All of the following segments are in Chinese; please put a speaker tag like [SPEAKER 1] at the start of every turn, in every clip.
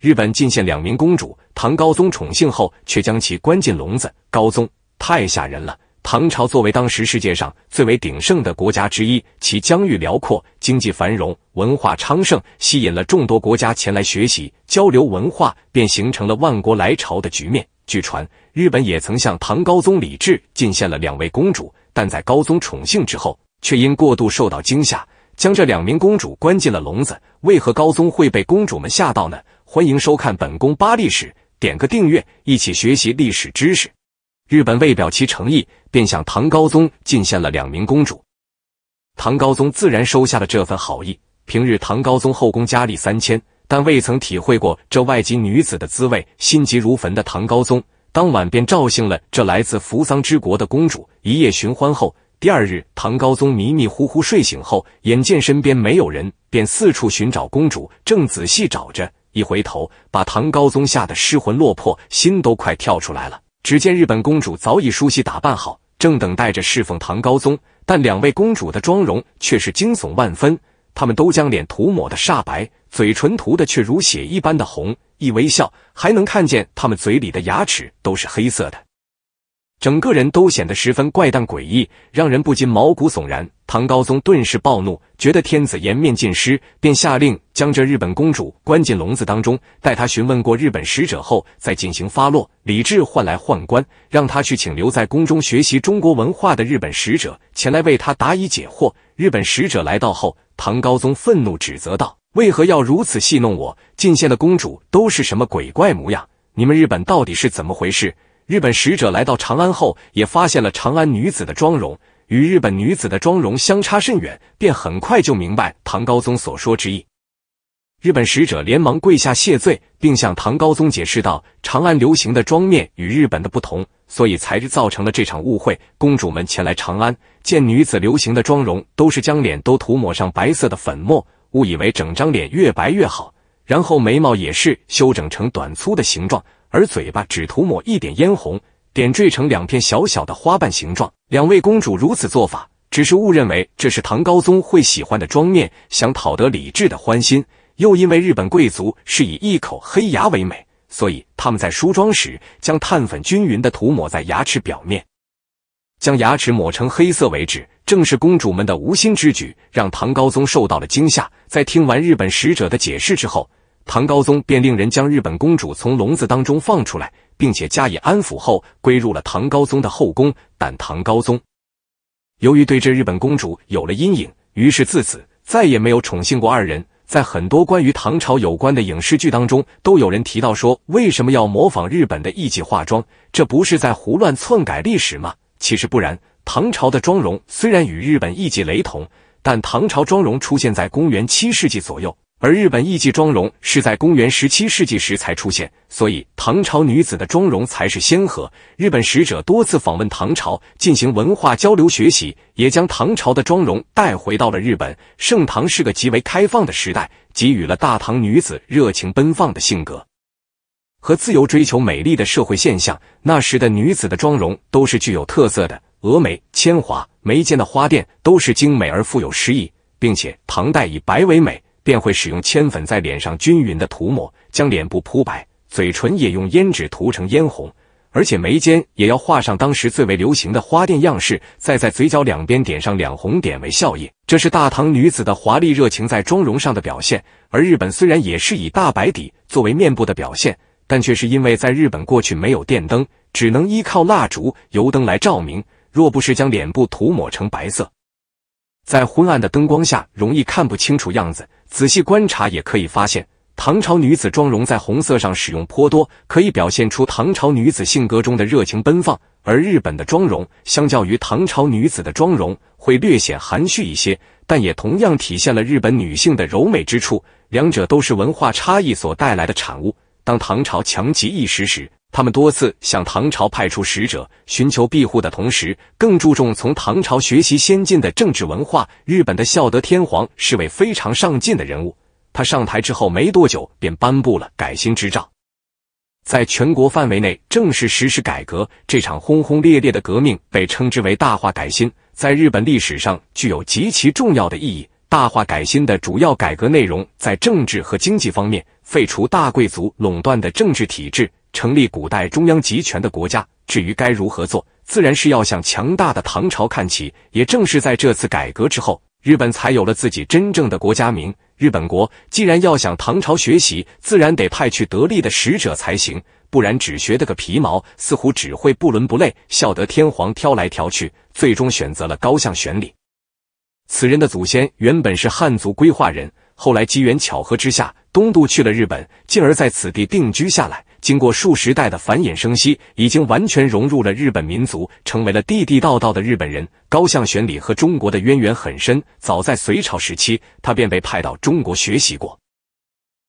[SPEAKER 1] 日本进献两名公主，唐高宗宠幸后却将其关进笼子。高宗太吓人了。唐朝作为当时世界上最为鼎盛的国家之一，其疆域辽阔，经济繁荣，文化昌盛，吸引了众多国家前来学习交流文化，便形成了万国来朝的局面。据传，日本也曾向唐高宗李治进献了两位公主，但在高宗宠幸之后，却因过度受到惊吓，将这两名公主关进了笼子。为何高宗会被公主们吓到呢？欢迎收看本宫八历史，点个订阅，一起学习历史知识。日本为表其诚意，便向唐高宗进献了两名公主。唐高宗自然收下了这份好意。平日唐高宗后宫佳丽三千，但未曾体会过这外籍女子的滋味。心急如焚的唐高宗当晚便召幸了这来自扶桑之国的公主。一夜寻欢后，第二日唐高宗迷迷糊糊睡醒后，眼见身边没有人，便四处寻找公主。正仔细找着。一回头，把唐高宗吓得失魂落魄，心都快跳出来了。只见日本公主早已梳洗打扮好，正等待着侍奉唐高宗，但两位公主的妆容却是惊悚万分，她们都将脸涂抹的煞白，嘴唇涂的却如血一般的红，一微笑还能看见她们嘴里的牙齿都是黑色的，整个人都显得十分怪诞诡异，让人不禁毛骨悚然。唐高宗顿时暴怒，觉得天子颜面尽失，便下令将这日本公主关进笼子当中。待他询问过日本使者后，再进行发落。李治唤来宦官，让他去请留在宫中学习中国文化的日本使者前来为他答疑解惑。日本使者来到后，唐高宗愤怒指责道：“为何要如此戏弄我？进献的公主都是什么鬼怪模样？你们日本到底是怎么回事？”日本使者来到长安后，也发现了长安女子的妆容。与日本女子的妆容相差甚远，便很快就明白唐高宗所说之意。日本使者连忙跪下谢罪，并向唐高宗解释道：“长安流行的妆面与日本的不同，所以才造成了这场误会。公主们前来长安，见女子流行的妆容都是将脸都涂抹上白色的粉末，误以为整张脸越白越好，然后眉毛也是修整成短粗的形状，而嘴巴只涂抹一点嫣红。”点缀成两片小小的花瓣形状。两位公主如此做法，只是误认为这是唐高宗会喜欢的妆面，想讨得李治的欢心。又因为日本贵族是以一口黑牙为美，所以他们在梳妆时将碳粉均匀的涂抹在牙齿表面，将牙齿抹成黑色为止。正是公主们的无心之举，让唐高宗受到了惊吓。在听完日本使者的解释之后。唐高宗便令人将日本公主从笼子当中放出来，并且加以安抚后，归入了唐高宗的后宫。但唐高宗由于对这日本公主有了阴影，于是自此再也没有宠幸过二人。在很多关于唐朝有关的影视剧当中，都有人提到说，为什么要模仿日本的艺伎化妆？这不是在胡乱篡改历史吗？其实不然，唐朝的妆容虽然与日本艺伎雷同，但唐朝妆容出现在公元七世纪左右。而日本艺妓妆容是在公元十七世纪时才出现，所以唐朝女子的妆容才是先河。日本使者多次访问唐朝，进行文化交流学习，也将唐朝的妆容带回到了日本。盛唐是个极为开放的时代，给予了大唐女子热情奔放的性格和自由追求美丽的社会现象。那时的女子的妆容都是具有特色的，峨眉、铅华、眉间的花钿都是精美而富有诗意，并且唐代以白为美。便会使用铅粉在脸上均匀的涂抹，将脸部铺白，嘴唇也用胭脂涂成嫣红，而且眉间也要画上当时最为流行的花钿样式，再在嘴角两边点上两红点为笑靥。这是大唐女子的华丽热情在妆容上的表现。而日本虽然也是以大白底作为面部的表现，但却是因为在日本过去没有电灯，只能依靠蜡烛、油灯来照明。若不是将脸部涂抹成白色，在昏暗的灯光下，容易看不清楚样子。仔细观察也可以发现，唐朝女子妆容在红色上使用颇多，可以表现出唐朝女子性格中的热情奔放。而日本的妆容，相较于唐朝女子的妆容，会略显含蓄一些，但也同样体现了日本女性的柔美之处。两者都是文化差异所带来的产物。当唐朝强极一时时，他们多次向唐朝派出使者，寻求庇护的同时，更注重从唐朝学习先进的政治文化。日本的孝德天皇是位非常上进的人物，他上台之后没多久便颁布了改新之诏，在全国范围内正式实施改革。这场轰轰烈烈的革命被称之为大化改新，在日本历史上具有极其重要的意义。大化改新的主要改革内容在政治和经济方面，废除大贵族垄断的政治体制。成立古代中央集权的国家，至于该如何做，自然是要向强大的唐朝看齐。也正是在这次改革之后，日本才有了自己真正的国家名——日本国。既然要想唐朝学习，自然得派去得力的使者才行，不然只学的个皮毛，似乎只会不伦不类，笑得天皇挑来挑去，最终选择了高向玄礼。此人的祖先原本是汉族规划人，后来机缘巧合之下东渡去了日本，进而在此地定居下来。经过数十代的繁衍生息，已经完全融入了日本民族，成为了地地道道的日本人。高向玄礼和中国的渊源很深，早在隋朝时期，他便被派到中国学习过，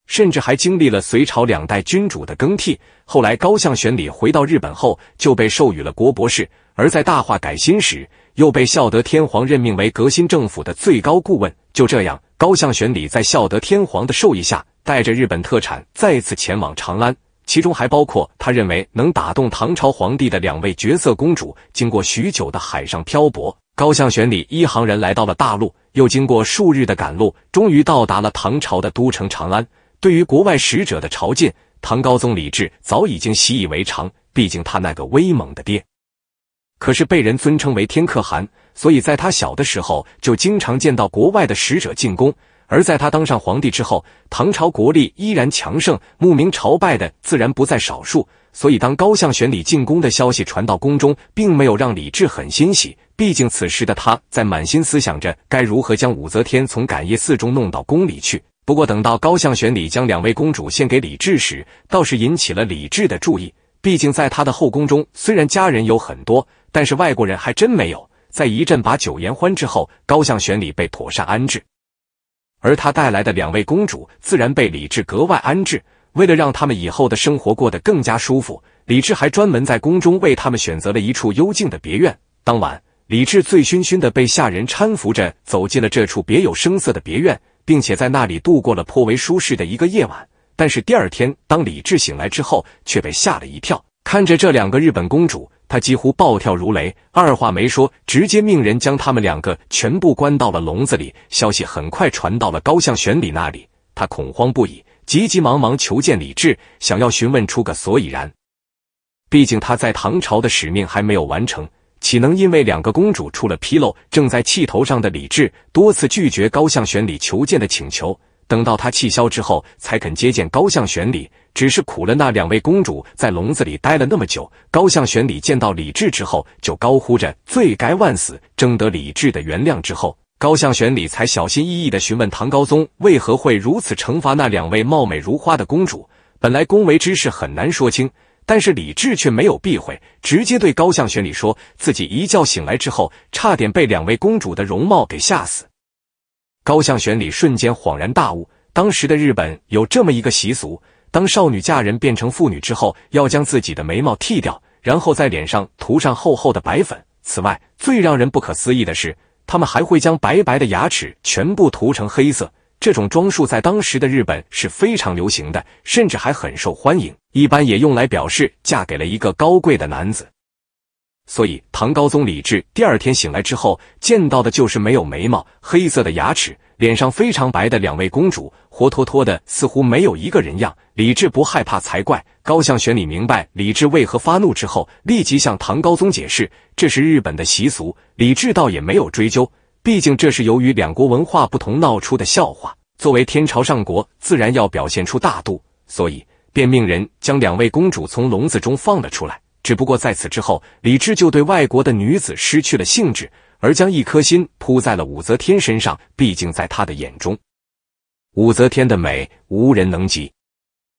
[SPEAKER 1] 甚至还经历了隋朝两代君主的更替。后来，高向玄礼回到日本后，就被授予了国博士。而在大化改新时，又被孝德天皇任命为革新政府的最高顾问。就这样，高向玄礼在孝德天皇的授意下，带着日本特产再次前往长安。其中还包括他认为能打动唐朝皇帝的两位绝色公主。经过许久的海上漂泊，高向玄里一行人来到了大陆，又经过数日的赶路，终于到达了唐朝的都城长安。对于国外使者的朝觐，唐高宗李治早已经习以为常，毕竟他那个威猛的爹，可是被人尊称为天可汗，所以在他小的时候就经常见到国外的使者进宫。而在他当上皇帝之后，唐朝国力依然强盛，慕名朝拜的自然不在少数。所以，当高向玄礼进宫的消息传到宫中，并没有让李治很欣喜。毕竟，此时的他在满心思想着该如何将武则天从感业寺中弄到宫里去。不过，等到高向玄礼将两位公主献给李治时，倒是引起了李治的注意。毕竟，在他的后宫中，虽然家人有很多，但是外国人还真没有。在一阵把酒言欢之后，高向玄礼被妥善安置。而他带来的两位公主，自然被李治格外安置。为了让他们以后的生活过得更加舒服，李治还专门在宫中为他们选择了一处幽静的别院。当晚，李治醉醺醺的被下人搀扶着走进了这处别有声色的别院，并且在那里度过了颇为舒适的一个夜晚。但是第二天，当李治醒来之后，却被吓了一跳，看着这两个日本公主。他几乎暴跳如雷，二话没说，直接命人将他们两个全部关到了笼子里。消息很快传到了高向玄礼那里，他恐慌不已，急急忙忙求见李治，想要询问出个所以然。毕竟他在唐朝的使命还没有完成，岂能因为两个公主出了纰漏？正在气头上的李治多次拒绝高向玄礼求见的请求，等到他气消之后，才肯接见高向玄礼。只是苦了那两位公主，在笼子里待了那么久。高向玄礼见到李治之后，就高呼着“罪该万死”，争得李治的原谅之后，高向玄礼才小心翼翼地询问唐高宗为何会如此惩罚那两位貌美如花的公主。本来宫闱之事很难说清，但是李治却没有避讳，直接对高向玄礼说自己一觉醒来之后，差点被两位公主的容貌给吓死。高向玄礼瞬间恍然大悟，当时的日本有这么一个习俗。当少女嫁人变成妇女之后，要将自己的眉毛剃掉，然后在脸上涂上厚厚的白粉。此外，最让人不可思议的是，他们还会将白白的牙齿全部涂成黑色。这种装束在当时的日本是非常流行的，甚至还很受欢迎，一般也用来表示嫁给了一个高贵的男子。所以，唐高宗李治第二天醒来之后，见到的就是没有眉毛、黑色的牙齿、脸上非常白的两位公主，活脱脱的似乎没有一个人样。李治不害怕才怪。高向玄礼明白李治为何发怒之后，立即向唐高宗解释，这是日本的习俗。李治倒也没有追究，毕竟这是由于两国文化不同闹出的笑话。作为天朝上国，自然要表现出大度，所以便命人将两位公主从笼子中放了出来。只不过在此之后，李治就对外国的女子失去了兴致，而将一颗心扑在了武则天身上。毕竟在他的眼中，武则天的美无人能及。